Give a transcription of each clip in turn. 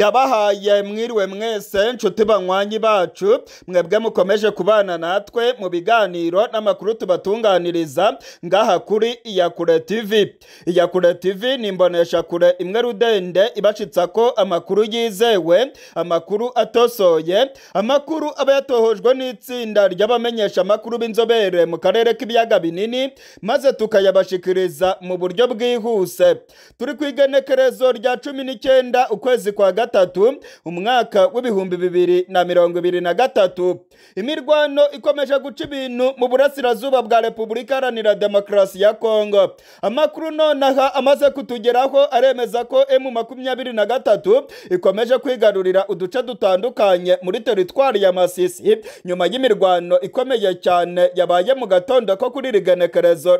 ndabahaye mwiriwe mwese nshuti banywanyi bacu mwebwe mukomeje kubana natwe mu biganiro n'amakuru tubatunganiriza ngaha kuri iyakure tv iyakure tv ni imboneshakure imwe rudende ibashitsa ko amakuru yizewe amakuru atosoye amakuru aba yatohojwe n'itsinda ry'abamenyesha amakuru b'inzobere mu karere k'ibiyaga binini maze tukayabashikiriza mu buryo bwihuse turi ku igenekerezo rya cumi n'icyenda ukwezi kwa gatatu gatatu umwaka w'ibihumbi bibiri na mirongo ibiri na gatatu imirwano ikomeje guca ibintu mu burasirazuba bwa repubulika iharanira demokarasi ya kongo amakuru nonaha amaze kutugeraho aremeza ko emu makumyabiri na gatatu ikomeje kwigarurira uduce dutandukanye muri teritwari ya masisi nyuma y'imirwano ikomeye cyane yabaye mu gatondo ko kuri iri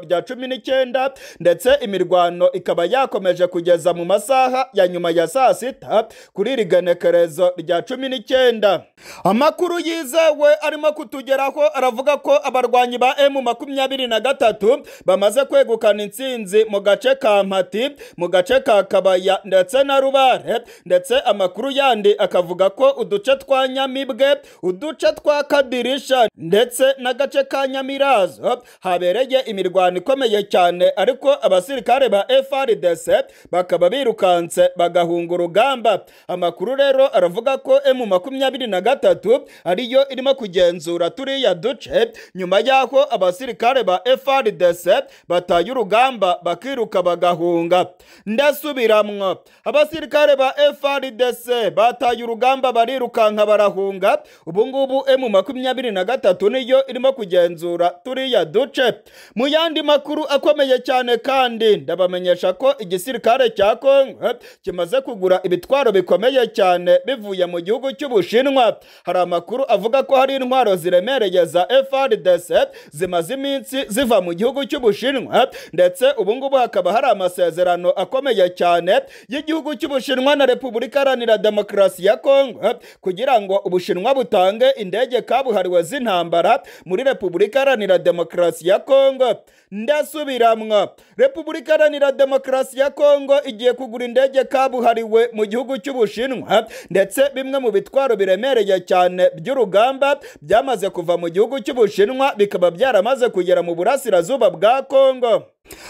rya cumi n'icyenda ndetse imirwano ikaba yakomeje kugeza mu masaha ya nyuma ya saa sita ku kuri riganekelezo rya cumi n'icyenda amakuru yizewe arimo kutugeraho aravuga ko abarwanyi ba emu makumyabiri na gatatu bamaze kwegukana insinzi mu gace ka mpati mu gace ka kabaya ndetse na rubare ndetse amakuru yandi akavuga ko uduce twa nyamibwe uduce twa kadirisha ndetse n'agace ka nyamirazo habereye imirwano ikomeye cyane ariko abasirikare ba frdc bakaba birukanse bagahunga urugamba amakuru rero aravuga ko emu makumyabiri na gatatu ariyo irimo kugenzura turiya duce nyuma y'aho abasirikare ba FRDC bataye urugamba bakiruka bagahunga ndasubiramwo abasirikare ba FRDC bataye urugamba barirukanka barahunga ubungubu ngubu emu makumyabiri na gatatu niyo irimo kugenzura turiya duce mu yandi makuru akomeye cyane kandi ndabamenyesha ko igisirikare cya Kongo kimaze kugura ibitwaro bikomeye bikomeye cyane bivuye mu gihugu cy'ubushinwa hari amakuru avuga ko hari intwaro ziremereye za FRDC zimaze iminsi ziva mu gihugu cy'ubushinwa ndetse ubungubu hakaba hari amasezerano akomeye cyane y'igihugu cy'ubushinwa na repubulika iharanira demokarasi ya kongo kugira ngo ubushinwa butange indege kabuhariwe z'intambara muri repubulika iharanira demokarasi ya kongo ndasubiramwa repubulika iharanira demokarasi ya kongo igiye kugura indege kabuhariwe mu gihugu cy'ubushinwa y'ubushinwa ndetse bimwe mu bitwaro biremereye cyane by'urugamba byamaze kuva mu gihugu cy'ubushinwa bikaba byaramaze kugera mu burasirazuba bwa kongo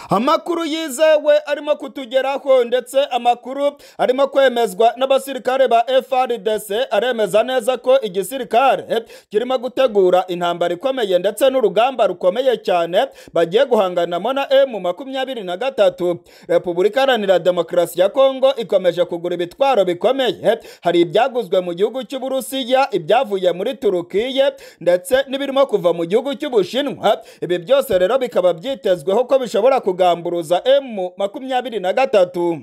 amakuru yizewe arimo kutugeraho ndetse amakuru arimo kwemezwa n'abasirikare ba FRDC aremeza neza ko igisirikare kirimo gutegura intambara ikomeye ndetse n'urugamba rukomeye cyane bagiye guhanganamo na M makumyabiri na gatatu Repubulika Iharanira Demokarasi ya Kongo ikomeje kugura ibitwaro bikomeye hari ibyaguzwe mu gihugu cy'Uburusiya ibyavuye muri Turukiye ndetse n'ibirimo kuva mu gihugu cy'Ubushinwa ibi byose rero bikaba byitezweho ko bishobora ishobora kugamburuza emu makumyabiri na gatatu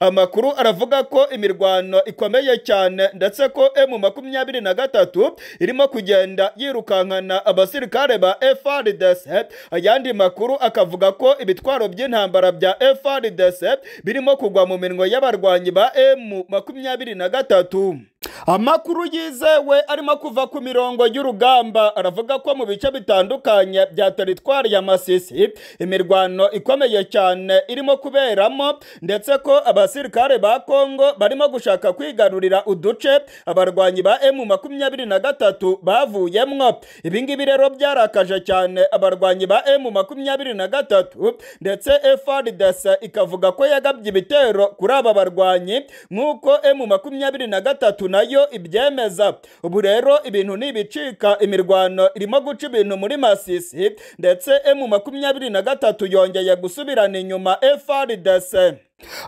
amakuru aravuga ko imirwano ikomeye cyane ndetse ko emu makumyabiri na gatatu irimo kugenda yirukankana abasirikare ba FRDC ayandi makuru akavuga ko ibitwaro by'intambara bya FRDC birimo kugwa mu minwe y'abarwanyi ba emu makumyabiri na gatatu amakuru yizewe arimo kuva ku mirongo y'urugamba aravuga ko mu bice bitandukanye bya teritwari ya masisi imirwano ikomeye cyane irimo kuberamo ndetse ko abasirikare ba kongo barimo gushaka kwigarurira uduce abarwanyi ba emu makumyabiri na gatatu bavuyemo ibingibi rero byarakaje cyane abarwanyi ba emu makumyabiri na gatatu ndetse frdc ikavuga ko yagabye ibitero kuri aba barwanyi nk'uko emu makumyabiri na gatatu nayo ibyemeza ubu rero ibintu nibicika imirwano irimo guca ibintu muri masisi ndetse emu makumyabiri na gatatu yongeye gusubirana inyuma efaridese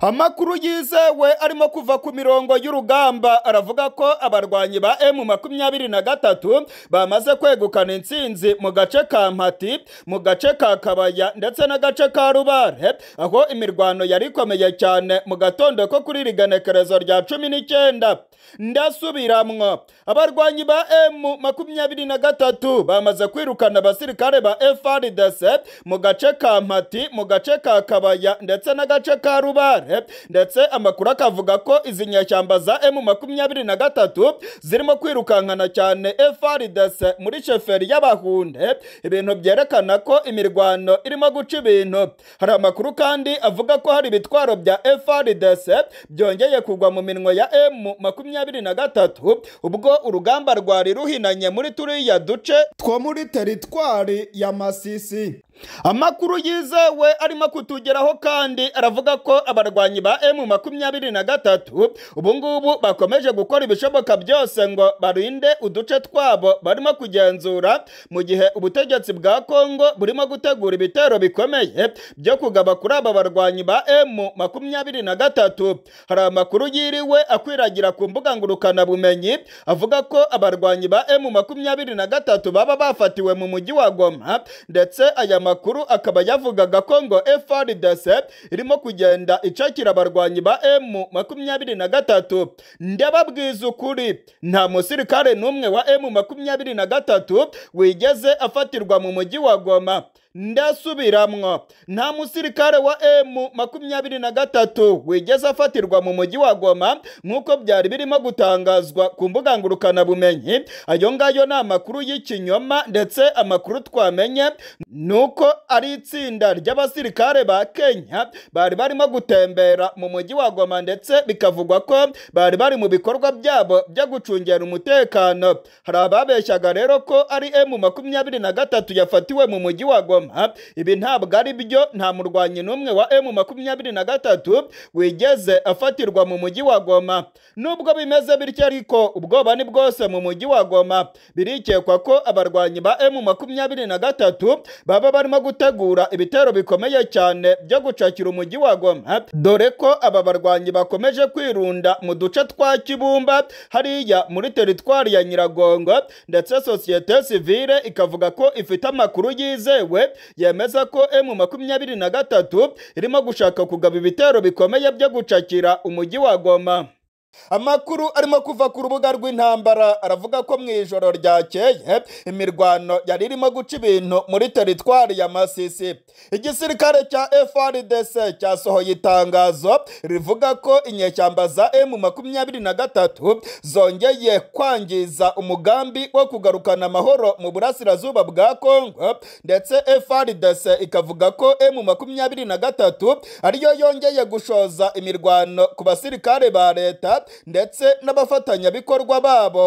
amakuru yizewe arimo kuva ku mirongo y'urugamba aravuga ko abarwanyi ba emu makumyabiri na gatatu bamaze kwegukana intsinzi mu gace ka mpati mu gace ka kabaya ndetse n'agace ka rubare aho imirwano yari ikomeye cyane mu gatondo ko kuri rigenekerezo rya cumi n'icyenda ndasubiramwo abarwanyi ba emu makumyabiri na gatatu bamaze kwirukana abasirikare ba frdc mu gace ka mpati mu gace ka kabaya ndetse n'agace ka rubare bare ndetse amakuru akavuga ko izi nyashyamba za emu makumyabiri na gatatu zirimo kwirukankana cyane FARDC muri sheferi y'abahunde ibintu byerekana ko imirwano irimo guca ibintu hari amakuru kandi avuga ko hari ibitwaro bya FARDC byongeye kugwa mu minwa ya emu makumyabiri na gatatu ubwo urugamba rwari ruhinanye muri turiya duce two muri teritwari ya masisi amakuru yizewe arimo kutugeraho kandi aravuga ko abarwanyi ba emu makumyabiri na gatatu ubungubu bakomeje gukora ibishoboka byose ngo barinde uduce twabo barimo kugenzura mu gihe ubutegetsi bwa kongo burimo gutegura ibitero bikomeye byo kugaba kuri aba barwanyi ba emu makumyabiri na gatatu hari amakuru yiriwe akwiragira ku mbuga bumenyi avuga ko abarwanyi ba emu makumyabiri na gatatu baba bafatiwe mu mujyi wa goma ndetse aya makuru akaba yavugaga ko ngo FRDC e irimo kugenda icakira abarwanyi ba M makumyabiri na gatatu ndababwiza ukuri nta musirikare n'umwe wa M makumyabiri na gatatu wigeze afatirwa mu mujyi wa Goma ndasubiramwo nta musirikare wa emu makumyabiri na gatatu wigeze afatirwa mu mujyi wa goma nk'uko byari birimo gutangazwa ku mbuga ngurukanabumenyi ayo ngayo ni amakuru y'ikinyoma ndetse amakuru twamenye ni uko ari itsinda ry'abasirikare ba kenya bari barimo gutembera mu mujyi wa goma ndetse bikavugwa ko bari bari mu bikorwa byabo byo gucungera umutekano hari ababeshyaga rero ko ari emu makumyabiri na gatatu yafatiwe mu mujyi wa goma goma ibi ntabwo ari byo nta murwanyi n'umwe wa emu makumyabiri na gatatu wigeze afatirwa mu mujyi wa goma nubwo bimeze bityo ariko ubwoba ni bwose mu mujyi wa goma birikekwa ko abarwanyi ba emu makumyabiri na gatatu baba barimo gutegura ibitero bikomeye cyane byo gucakira umujyi wa goma dore ko aba barwanyi bakomeje kwirunda mu duce twa kibumba hariya muri teritwari ya nyiragongo ndetse sosiyete sivile ikavuga ko ifite amakuru yizewe yemeza ko emu makumyabiri na gatatu irimo gushaka kugaba ibitero bikomeye byo gucakira umujyi wa goma amakuru arimo kuva ku rubuga rw'intambara aravuga ko mu ijoro ryakeye imirwano yari irimo guca ibintu muri teritwari ya masisi igisirikare cya frdc cyasohoye itangazo rivuga ko inyeshyamba za emu makumyabiri na gatatu zongeye kwangiza umugambi wo kugarukana amahoro mu burasirazuba bwa Congo ndetse frdc ikavuga ko emu makumyabiri na gatatu ariyo yongeye gushoza imirwano ku basirikare ba leta ndetse n'abafatanyabikorwa babo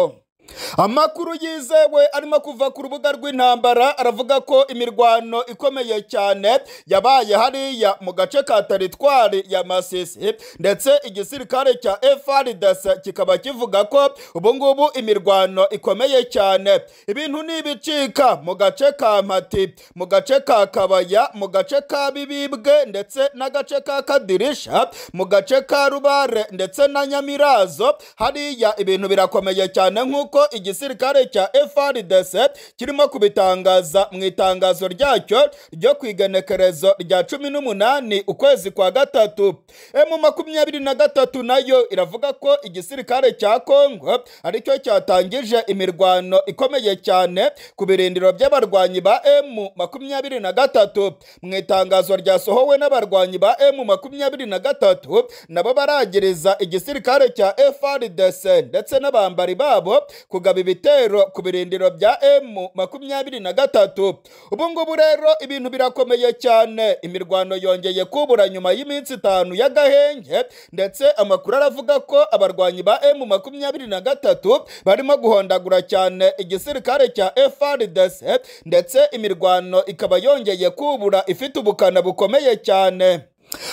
amakuru yizewe arimo kuva ku rubuga rw'intambara aravuga ko imirwano ikomeye cyane yabaye hariya mu gace ka teritwari ya masisi ndetse igisirikare cya efaridasa kikaba kivuga ko ubungubu imirwano ikomeye cyane ibintu n'ibicika mu gace ka mati mu gace ka kabaya mu gace ka bibibwe ndetse n'agace ka kadirisha mu gace ka rubare ndetse na nyamirazo hariya ibintu birakomeye cyane nk'uko nk'uko igisirikare cya FRDC kirimo kubitangaza mu itangazo ryacyo ryo ku igenekerezo rya cumi n'umunani ukwezi kwa gatatu emu makumyabiri na gatatu nayo iravuga ko igisirikare cya Kongo aricyo cyatangije imirwano ikomeye cyane ku birindiro by'abarwanyi ba emu makumyabiri na gatatu mu itangazo ryasohowe n'abarwanyi ba emu makumyabiri na gatatu nabo baragiriza igisirikare cya FRDC ndetse n'abambari babo kugaba ibitero ku birindiro bya emu makumyabiri na gatatu ubu rero ibintu birakomeye cyane imirwano yongeye kubura nyuma y'iminsi itanu y'agahenge ndetse amakuru aravuga ko abarwanyi ba emu makumyabiri na gatatu barimo guhondagura cyane igisirikare cya FRDC ndetse imirwano ikaba yongeye kubura ifite ubukana bukomeye cyane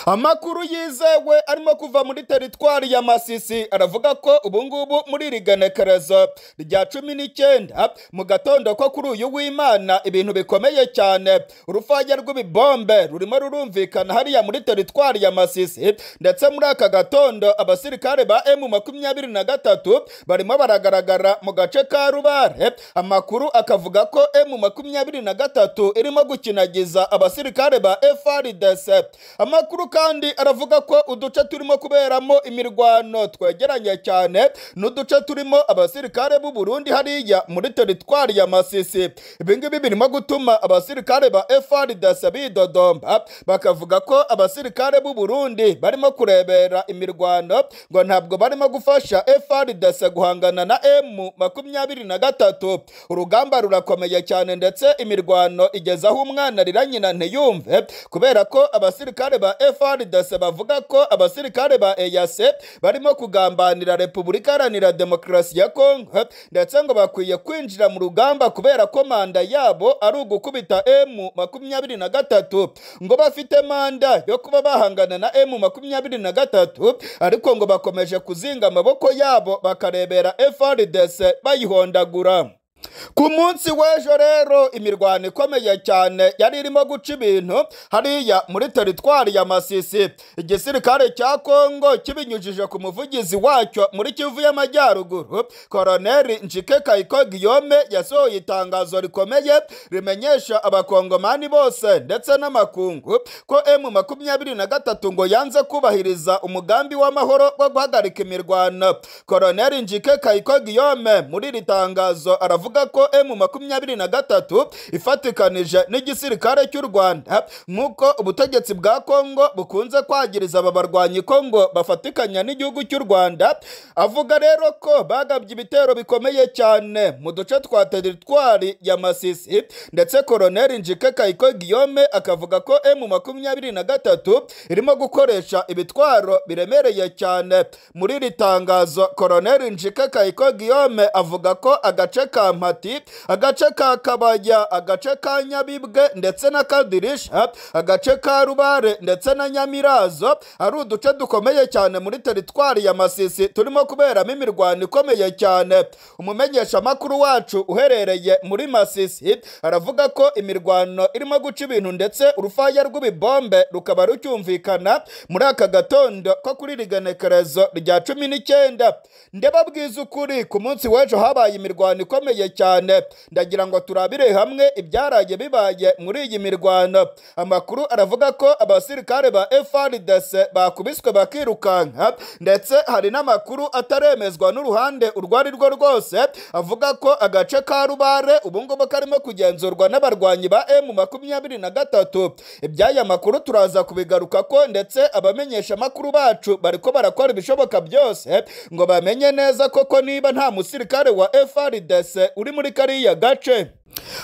amakuru yizewe arimo kuva muri teritwari ya masisi aravuga ko ubungubu muri iri ganekerezo rya cumi n'icyenda mu gatondo ko kuri uyu w'imana ibintu bikomeye cyane urufaya rw'ibibombe rurimo rurumvikana hariya muri teritwari ya masisi ndetse muri aka gatondo abasirikare ba emu makumyabiri na gatatu barimo baragaragara mu gace ka rubare amakuru akavuga ko emu makumyabiri na gatatu irimo gukinagiza abasirikare ba efaridese amakuru makuru kandi aravuga ko uduce turimo kuberamo imirwano twegeranye cyane n'uduce turimo abasirikare b'u Burundi hariya muri teritwari ya Masisi ibi birimo gutuma abasirikare ba FARDC bidodomba bakavuga ko abasirikare b'u Burundi barimo kurebera imirwano ngo ntabwo barimo gufasha FARDC guhangana na M makumyabiri na gatatu urugamba rurakomeye cyane ndetse imirwano igeze aho umwana arira nyina ntiyumve kubera ko abasirikare ba ba efuperi bavuga ko abasirikare ba eyase barimo kugambanira repubulika iharanira demokarasi ya kongo ndetse ngo bakwiye kwinjira mu rugamba kubera ko manda yabo ari ugukubita emu makumyabiri na gatatu ngo bafite manda yo kuba bahangana na emu makumyabiri na gatatu ariko ngo bakomeje kuzinga amaboko yabo bakarebera efuperi bayihondagura ku munsi w'ejo rero imirwano ikomeye cyane yari irimo guca ibintu hariya muri teritwari ya masisi igisirikare cya kongo kibinyujije ku muvugizi wacyo muri kivu y'amajyaruguru koroneri njike kayiko giyome yasohoye itangazo rikomeye rimenyesha abakongomani bose ndetse n'amakungu ko emu makumyabiri na gatatu ngo yanze kubahiriza umugambi w'amahoro wo guhagarika imirwano koroneri njike kayiko muri iri tangazo aravuga avuga ko emu makumyabiri na gatatu ifatikanije n'igisirikare cy'u rwanda nk'uko ubutegetsi bwa kongo bukunze kwagiriza aba barwanyi kongo bafatikanya n'igihugu cy'u rwanda avuga rero ko bagabye ibitero bikomeye cyane mu duce twa teritwari ya masisi ndetse koroneri njike kayiko guillaume akavuga ko emu makumyabiri na gatatu irimo gukoresha ibitwaro biremereye cyane muri iri tangazo koroneri njike kayiko guillaume avuga ko agace ka mpati agace ka kabajya agace ka nyabibwe ndetse na kadirisha agace ka rubare ndetse na nyamirazo ari uduce dukomeye cyane muri teritwari ya masisi turimo kuberamo imirwano ikomeye cyane umumenyeshamakuru wacu uherereye muri masisi aravuga ko imirwano irimo guca ibintu ndetse urufaya rw'ibibombe rukaba rucyumvikana muri aka gatondo ko kuri rigenekerezo rya cumi n'icyenda ndeba bwiza ukuri ku munsi w'ejo habaye imirwano ikomeye birababaje cyane ndagira ngo turabire hamwe ibyarage bibaye muri iyi mirwano amakuru aravuga ko abasirikare ba FARDC bakubiswe bakirukanka ndetse hari n'amakuru ataremezwa n'uruhande urwo ari rwo rwose avuga ko agace ka rubare ubu ngubu karimo kugenzurwa n'abarwanyi ba M makumyabiri na gatatu iby'aya makuru turaza kubigaruka ko ndetse abamenyeshamakuru bacu ko barakora ibishoboka byose ngo bamenye neza koko niba nta musirikare wa FARDC uri muri kariya gace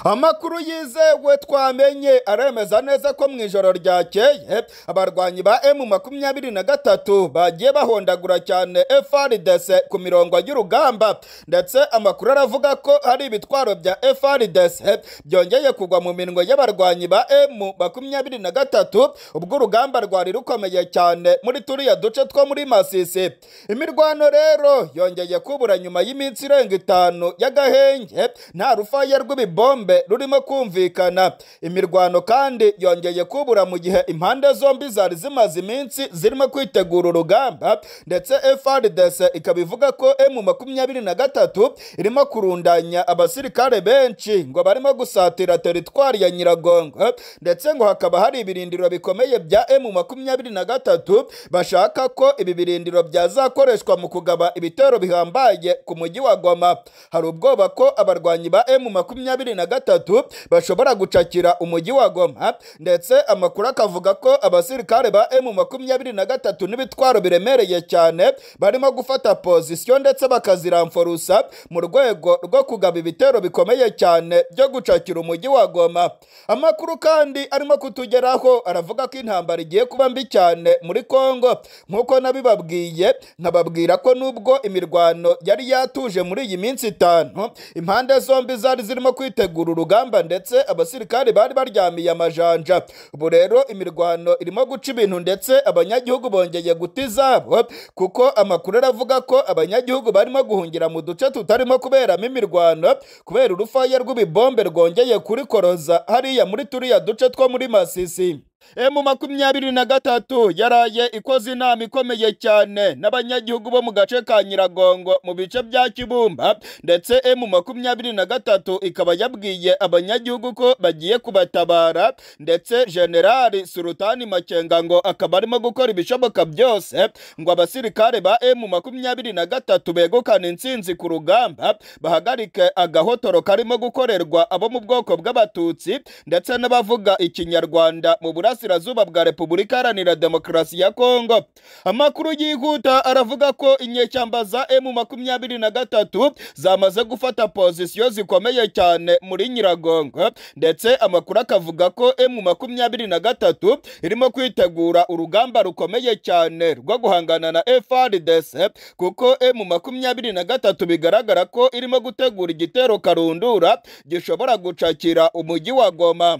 amakuru yizewe twamenye aremeza neza ko mu ijoro ryakeye abarwanyi ba emu makumyabiri na gatatu bagiye bahondagura cyane FRDC ku mirongo y'urugamba ndetse amakuru aravuga ko hari ibitwaro bya FRDC byongeye kugwa mu minwe y'abarwanyi ba emu makumyabiri na gatatu ubwo urugamba rwari rukomeye cyane muri turiya duce two muri masisi imirwano rero yongeye kubura nyuma y'iminsi irenga itanu y'agahenge nta rufaya rw'ibibombe ruhombe rurimo kumvikana imirwano kandi yongeye kubura mu gihe impande zombi zari zimaze iminsi zirimo kwitegura urugamba ndetse FARDC ikaba ivuga ko M makumyabiri na gatatu irimo kurundanya abasirikare benshi ngo barimo gusatira teritwari ya Nyiragongo ndetse ngo hakaba hari ibirindiro bikomeye bya M makumyabiri na gatatu bashaka ko ibi birindiro byazakoreshwa mu kugaba ibitero bihambaye ku mujyi wa Goma hari ubwoba ko abarwanyi ba M makumyabiri na na gatatu bashobora gucakira umujyi wa goma ndetse amakuru akavuga ko abasirikare ba emu makumyabiri na gatatu n'ibitwaro biremereye cyane barimo gufata pozisiyo ndetse bakaziramforusa mu rwego rwo kugaba ibitero bikomeye cyane byo gucakira umujyi wa goma amakuru kandi arimo kutugeraho aravuga ko intambara igiye kuba mbi cyane muri Congo nk'uko nabibabwiye nkababwira ko nubwo imirwano yari yatuje muri iyi minsi itanu impande zombi zari zirimo kwitegura gutegura urugamba ndetse abasirikare bari baryamiye amajanja ubu rero imirwano irimo guca ibintu ndetse abanyagihugu bongeye guta izabo kuko amakuru aravuga ko abanyagihugu barimo guhungira mu duce tutarimo kuberamo imirwano kubera urufaya rw'ibibombe rwongeye kuri koroza hariya muri turiya duce two muri masisi emu eh, makumyabiri na gatatu yaraye ikoze inama ikomeye cyane n'abanyagihugu bo mu gace ka nyiragongo mu bice bya kibumba ndetse emu eh, makumyabiri na gatatu ikaba yabwiye abanyagihugu ko bagiye kubatabara ndetse generali surutani makenga ngo akaba arimo gukora ibishoboka byose ngo abasirikare ba emu eh, makumyabiri na gatatu begukane intsinzi ku rugamba bahagarike agahotoro karimo gukorerwa abo mu bwoko bw'abatutsi ndetse n'abavuga ikinyarwanda mu burasirazuba Burasirazuba bwa Repubulika Iharanira Demokarasi ya Kongo. Amakuru yihuta aravuga ko inyeshyamba za M makumyabiri na gatatu zamaze gufata pozisiyo zikomeye cyane muri Nyiragongo ndetse amakuru akavuga ko M makumyabiri na gatatu irimo kwitegura urugamba rukomeye cyane rwo guhangana na FARDC kuko M makumyabiri na gatatu bigaragara ko irimo gutegura igitero karundura gishobora gucakira umujyi wa Goma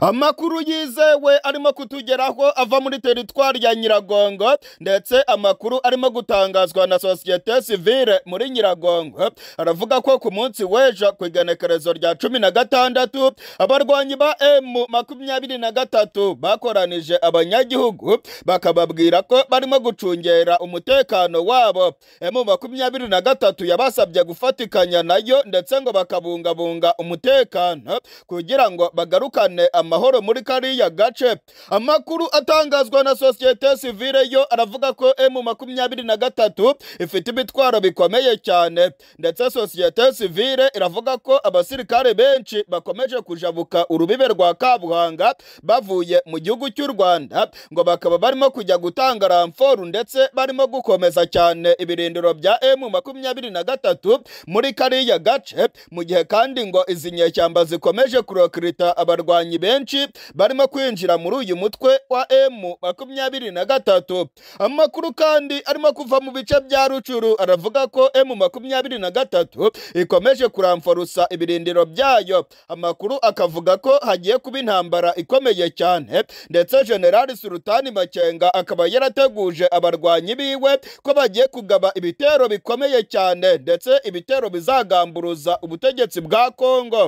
amakuru yizewe arimo kutugeraho ava muri teritwari ya nyiragongo ndetse amakuru arimo gutangazwa na sosiyete sivile muri nyiragongo aravuga ko ku munsi w'ejo ku igenekerezo rya cumi na gatandatu abarwanyi ba emu makumyabiri na gatatu bakoranije abanyagihugu bakababwira ko barimo gucungera umutekano wabo emu makumyabiri na gatatu yabasabye gufatikanya nayo ndetse ngo bakabungabunga umutekano kugira ngo bagarukane amahoro muri kariya gace amakuru atangazwa na sosiyete sivile yo aravuga ko emu makumyabiri na gatatu ifite ibitwaro bikomeye cyane ndetse sosiyete sivile iravuga ko abasirikare benshi bakomeje kujabuka urubibe rwa kabuhanga bavuye mu gihugu cy'u rwanda ngo bakaba barimo kujya gutanga ramforu ndetse barimo gukomeza cyane ibirindiro bya emu makumyabiri na gatatu muri kariya gace mu gihe kandi ngo izi nyeshyamba zikomeje kurokirita abarwanyi n'abakiranyi benshi barimo kwinjira muri uyu mutwe wa M makumyabiri na gatatu amakuru kandi arimo kuva mu bice bya rucuru aravuga ko emu makumyabiri na gatatu ikomeje kuramfarusa ibirindiro byayo amakuru akavuga ko hagiye kuba intambara ikomeye cyane ndetse generali Sultani makenga akaba yarateguje abarwanyi biwe ko bagiye kugaba ibitero bikomeye cyane ndetse ibitero bizagamburuza ubutegetsi bwa kongo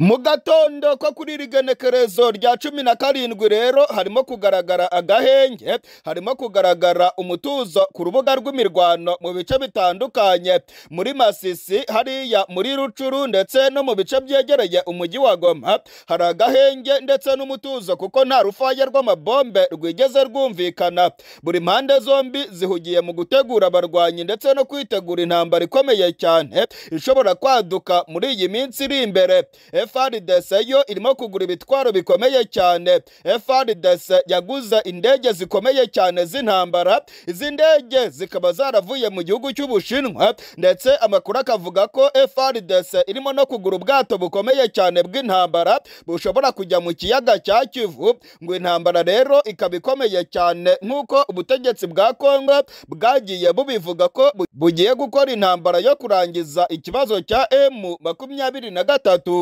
mu gatondo ko kuri iri genekerezo rya cumi na karindwi rero harimo kugaragara agahenge harimo kugaragara umutuzo ku rubuga rw'imirwano mu bice bitandukanye muri masisi hariya muri rucuru ndetse no mu bice byegereye umujyi wa goma hari agahenge ndetse n'umutuzo kuko nta rufaya rw'amabombe rwigeze rwumvikana buri mpande zombi zihugiye mu gutegura abarwanyi ndetse no kwitegura intambara ikomeye cyane ishobora kwaduka muri iyi minsi iri imbere efaridese yo irimo kugura ibitwaro bikomeye cyane efaridese yaguze indege zikomeye cyane z'intambara izi ndege zikaba zaravuye mu gihugu cy'ubushinwa ndetse amakuru akavuga ko efaridese irimo no kugura ubwato bukomeye cyane bw'intambara bushobora kujya mu kiyaga cya kivu ngo intambara rero ikaba ikomeye cyane nk'uko ubutegetsi bwa kongo bwagiye bubivuga ko bugiye gukora intambara yo kurangiza ikibazo cya emu makumyabiri na gatatu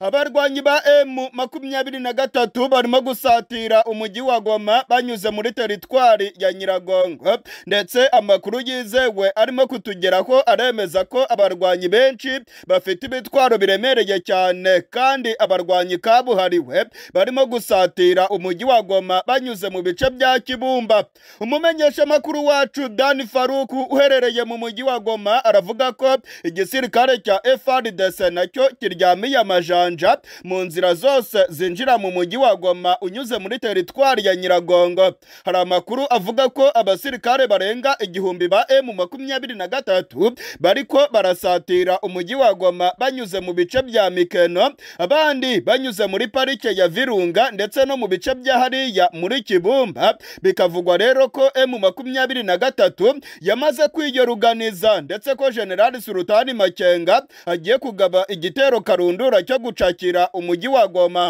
abarwanyi ba emu makumyabiri na gatatu barimo gusatira umujyi wa goma banyuze muri teritwari ya nyiragongo ndetse amakuru yizewe arimo kutugeraho aremeza ko abarwanyi benshi bafite ibitwaro biremereye cyane kandi abarwanyi kabuhariwe barimo gusatira umujyi wa goma banyuze mu bice bya kibumba umumenyeshamakuru wacu dani faruku uherereye mu mujyi wa goma aravuga ko igisirikare cya frdc nacyo kiryamiye amajana nyanja mu nzira zose zinjira mu mujyi wa goma unyuze muri teritwari ya nyiragongo hari amakuru avuga ko abasirikare barenga igihumbi ba emu makumyabiri na gatatu bariko barasatira umujyi wa goma banyuze mu bice bya mikeno abandi banyuze muri parike ya virunga ndetse no mu bice bya hariya muri kibumba bikavugwa rero ko emu makumyabiri na gatatu yamaze kwiyoruganiza ndetse ko jenerali surutani makenga agiye kugaba igitero karundura cyo gucakira umujyi wa Goma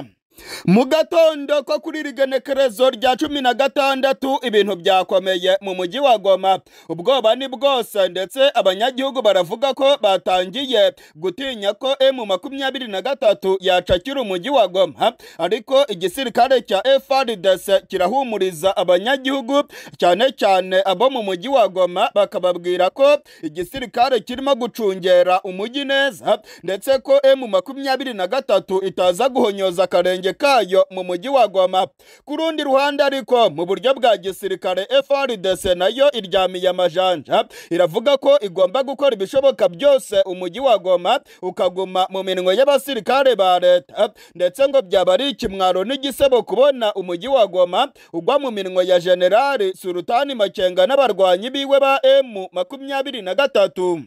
mu gatondo ko kuri iri genekerezo rya cumi na gatandatu ibintu byakomeye mu mujyi wa goma ubwoba ni bwose ndetse abanyagihugu baravuga ko batangiye gutinya ko emu makumyabiri na gatatu yacakira umujyi wa goma ariko igisirikare cya FARDC kirahumuriza abanyagihugu cyane cyane abo mu mujyi wa goma bakababwira ko igisirikare kirimo gucungera umujyi neza ndetse ko emu makumyabiri na gatatu itaza guhonyoza akarenge akarenge kayo mu mujyi wa goma ku rundi ruhande ariko mu buryo bwa gisirikare frdc nayo iryamiye amajanja iravuga ko igomba gukora ibishoboka byose umujyi wa goma ukaguma mu minwe y'abasirikare ba leta ndetse ngo byaba ari ikimwaro n'igisebo kubona umujyi wa goma ugwa mu minwe ya generali surutani makenga n'abarwanyi biwe ba emu makumyabiri na gatatu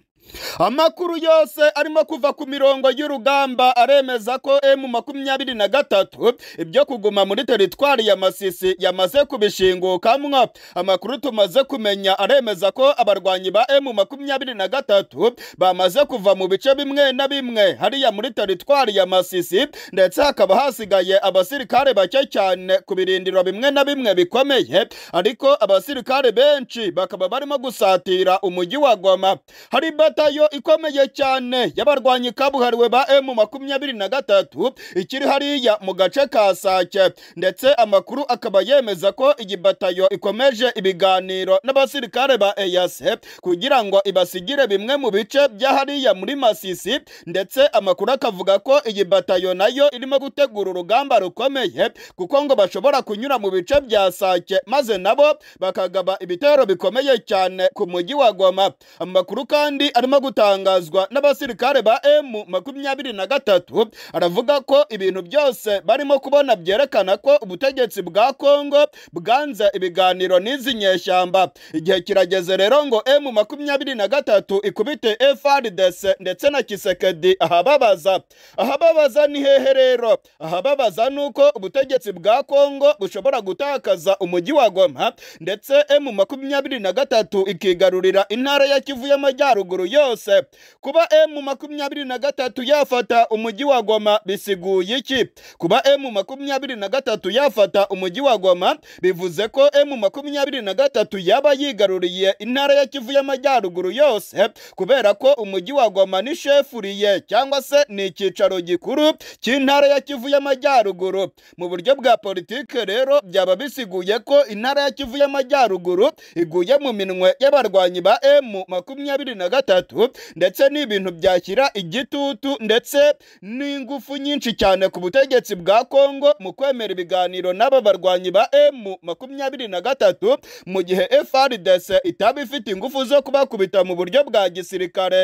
amakuru yose arimo kuva ku mirongo y'urugamba aremeza ko emu makumyabiri na gatatu ibyo kuguma muri teritwari ya masisi yamaze kubishingukamwo amakuru tumaze kumenya aremeza ko abarwanyi ba emu makumyabiri na gatatu bamaze kuva mu bice bimwe na bimwe hariya muri teritwari ya masisi ndetse hakaba hasigaye abasirikare bake cyane ku birindiro bimwe na bimwe bikomeye ariko abasirikare benshi bakaba barimo gusatira umujyi wa goma hari batayo ikomeye cyane y'abarwanyi kabuhariwe ba emu makumyabiri na gatatu ikiri hariya mu gace ka sake ndetse amakuru akaba yemeza ko iyi batayo ikomeje ibiganiro n'abasirikare ba eyase kugira ngo ibasigire bimwe mu bice bya hariya muri masisi ndetse amakuru akavuga ko iyi batayo nayo irimo gutegura urugamba rukomeye kuko ngo bashobora kunyura mu bice bya sake maze nabo bakagaba ibitero bikomeye cyane ku mujyi wa goma amakuru kandi ari arimo gutangazwa n'abasirikare ba emu makumyabiri na gatatu aravuga ko ibintu byose barimo kubona byerekana ko ubutegetsi bwa kongo bwanze ibiganiro n'izi nyeshyamba igihe kirageze rero ngo emu makumyabiri na gatatu ikubite efrdc ndetse na kisekedi ahababaza ahababaza ni hehe rero ahababaza ni uko ubutegetsi bwa kongo bushobora gutakaza umujyi wa goma ndetse emu makumyabiri na gatatu ikigarurira intara ya kivu y'amajyaruguru byose kuba M makumyabiri na gatatu yafata umujyi wa goma bisiguye iki kuba M makumyabiri na gatatu yafata umujyi wa goma bivuze ko M makumyabiri na gatatu yaba yigaruriye intara ya kivu y'amajyaruguru yose kubera ko umujyi wa goma ni shefuriye cyangwa se ni icyicaro gikuru cy'intara ya kivu y'amajyaruguru mu buryo bwa politike rero byaba bisiguye ko intara ya kivu y'amajyaruguru iguye mu minwe y'abarwanyi ba emu makumyabiri na gatatu gatatu ndetse ni ibintu byashyira igitutu ndetse n'ingufu nyinshi cyane ku butegetsi bwa Kongo mu kwemera ibiganiro n'aba barwanyi ba M makumyabiri na gatatu mu gihe FARDC itaba ifite ingufu zo kubakubita mu buryo bwa gisirikare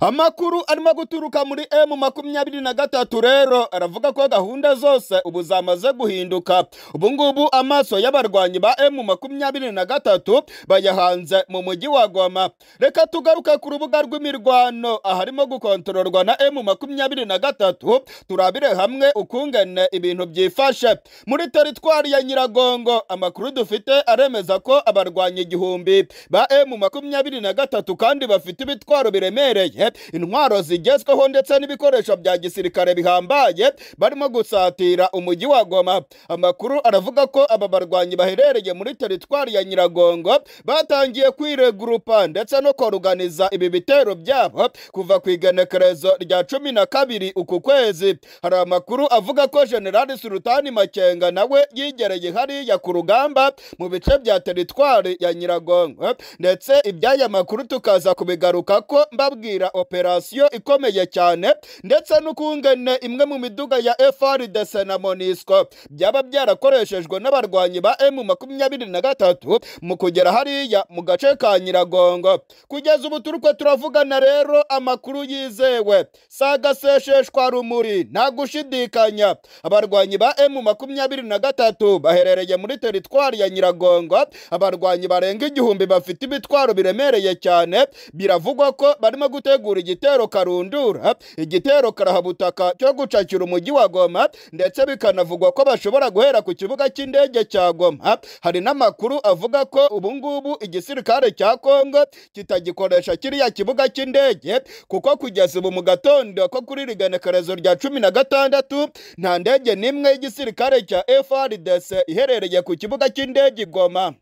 amakuru arimo guturuka muri emu makumyabiri na gatatu rero aravuga ko gahunda zose ubu zamaze guhinduka ubu amaso y'abarwanyi ba emu makumyabiri na gatatu bayahanze mu mujyi wa goma reka tugaruke ku rubuga rw'imirwano aharimo gukontororwa na emu makumyabiri na gatatu turabire hamwe ukungene ibintu byifashe muri teritwari ya nyiragongo amakuru dufite aremeza ko abarwanyi igihumbi ba emu makumyabiri na gatatu kandi bafite ibitwaro biremereye bikoreye eh? intwaro zigezweho ndetse n'ibikoresho bya gisirikare bihambaye barimo gusatira umujyi wa Goma amakuru aravuga ko aba barwanyi baherereye muri teritwari ya Nyiragongo batangiye kwiregurupa ndetse no koruganiza ibi bitero byabo eh? kuva ku igenekerezo rya cumi na kabiri uku kwezi hari amakuru avuga ko jenerali Sultani Makenga nawe yigereye hariya ku rugamba mu bice bya teritwari ya Nyiragongo eh? ndetse iby'aya makuru tukaza kubigaruka ko mbabwira kubabwira operasiyo ikomeye cyane ndetse n'ukungene imwe mu miduga ya FARDC na monisco byaba byarakoreshejwe n'abarwanyi ba M makumyabiri na gatatu mu kugera hariya mu gace ka Nyiragongo kugeza ubu turiko turavugana rero amakuru yizewe sagasesheshwa rumuri nta gushidikanya abarwanyi ba M makumyabiri na gatatu baherereye muri teritwari ya Nyiragongo abarwanyi barenga igihumbi bafite ibitwaro biremereye cyane biravugwa ko barimo gutegura igitero karundura igitero karahabutaka cyo gucakira umujyi wa Goma ndetse bikanavugwa ko bashobora guhera ku kibuga cy'indege cya Goma hari n'amakuru avuga ko ubu ngubu igisirikare cya Kongo kitagikoresha kiriya kibuga cy'indege kuko kugeza ubu mu gatondo ko kuri riganekerezo rya cumi na gatandatu nta ndege n'imwe y'igisirikare cya FRDC iherereye ku kibuga cy'indege Goma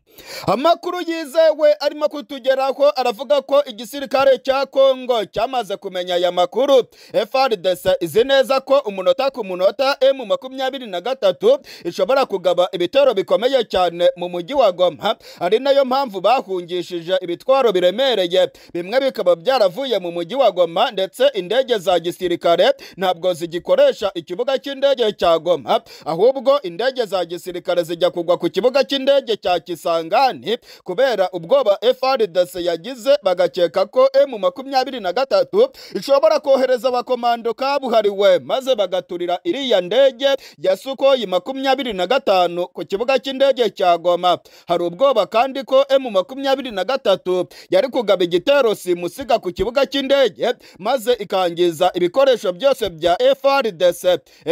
amakuru yizewe arimo kutugeraho aravuga ko igisirikare cya kongo cyamaze kumenya aya makuru frdc izi neza ko umunota ku munota emu makumyabiri na gatatu ishobora kugaba ibitero bikomeye cyane mu mujyi wa goma ari nayo mpamvu bahungishije ibitwaro biremereye bimwe bikaba byaravuye mu mujyi wa goma ndetse indege za gisirikare ntabwo zigikoresha ikibuga cy'indege cya goma ahubwo indege za gisirikare zijya kugwa ku kibuga cy'indege cya kisanga amangani kubera ubwoba FARDC yagize bagakeka ko M23 ishobora kohereza abakomando kabuhariwe maze bagaturira iriya ndege ya Sukhoi makumyabiri na gatanu ku kibuga cy'indege cya Goma hari ubwoba kandi ko M23 yari kugaba igitero simusiga ku kibuga cy'indege maze ikangiza ibikoresho byose bya FARDC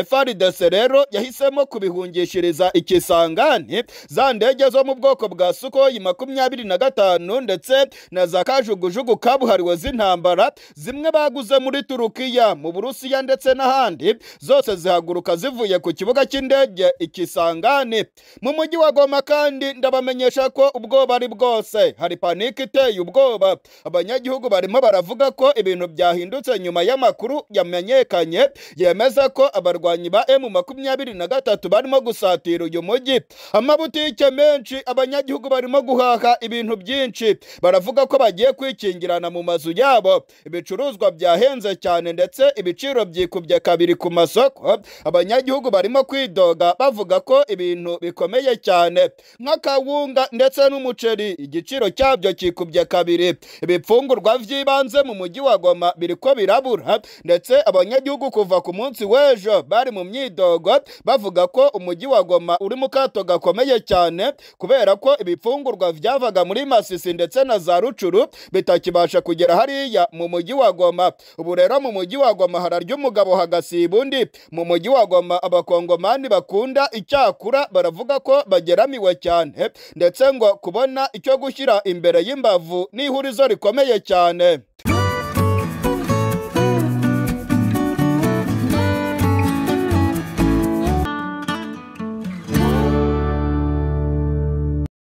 FARDC rero yahisemo kubihungishiriza ikisangani za ndege zo mu bwoko bwa sukoyi makumyabiri na gatanu ndetse na za kajugujugu kabuhariwe z'intambara zimwe baguze muri turukiya mu burusiya ndetse n'ahandi zose zihaguruka zivuye ku kibuga cy'indege ikisangani mu mujyi wa goma kandi ndabamenyesha ko ubwoba ari bwose hari panike iteye ubwoba abanyagihugu barimo baravuga ko ibintu byahindutse nyuma y'amakuru yamenyekanye yemeza ko abarwanyi ba emu makumyabiri na gatatu barimo gusatira uyu mujyi amabutike menshi abanyagihugu abanyagihugu barimo guhaha ibintu byinshi baravuga ko bagiye kwikingirana mu mazu yabo ibicuruzwa byahenze cyane ndetse ibiciro byikubye kabiri ku masoko abanyagihugu barimo kwidoga bavuga ko ibintu bikomeye cyane nk'akawunga ndetse n'umuceri igiciro cyabyo kikubye kabiri ibipfungurwa by'ibanze mu mujyi wa goma biriko birabura ndetse abanyagihugu kuva ku munsi w'ejo bari mu myidogo bavuga ko umujyi wa goma uri mu kato gakomeye cyane kubera ko ibifungurwa byavaga muri masisi ndetse na za rucuru bitakibasha kugera hariya mu mujyi wa goma ubu rero mu mujyi wa goma hararya umugabo hagasiba undi mu mujyi wa goma abakongomani bakunda icyakura baravuga ko bageramiwe cyane ndetse ngo kubona icyo gushyira imbere y'imbavu n’ihurizo rikomeye cyane